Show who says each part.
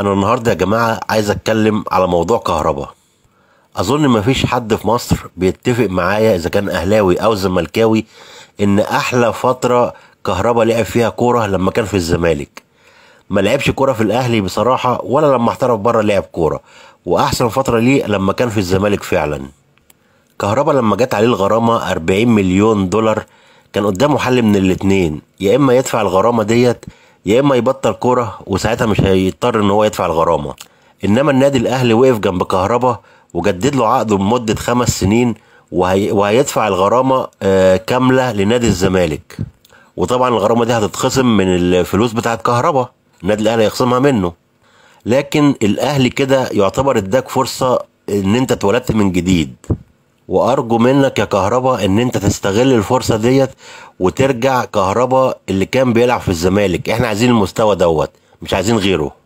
Speaker 1: انا النهارده يا جماعه عايز اتكلم على موضوع كهرباء اظن مفيش حد في مصر بيتفق معايا اذا كان اهلاوي او زملكاوي ان احلى فتره كهربا لعب فيها كوره لما كان في الزمالك ما لعبش كوره في الاهلي بصراحه ولا لما احترف بره لعب كوره واحسن فتره ليه لما كان في الزمالك فعلا كهربا لما جت عليه الغرامه 40 مليون دولار كان قدامه حل من الاتنين يا اما يدفع الغرامه ديت يا اما يبطل كوره وساعتها مش هيضطر ان هو يدفع الغرامه انما النادي الاهلي وقف جنب كهربا وجدد له عقده لمده خمس سنين وهي... وهيدفع الغرامه آه، كامله لنادي الزمالك وطبعا الغرامه دي هتتخصم من الفلوس بتاعت كهربا النادي الاهلي هيخصمها منه لكن الاهلي كده يعتبر اداك فرصه ان انت اتولدت من جديد وارجو منك يا كهربا ان انت تستغل الفرصه ديت وترجع كهربا اللي كان بيلعب في الزمالك احنا عايزين المستوى دوت مش عايزين غيره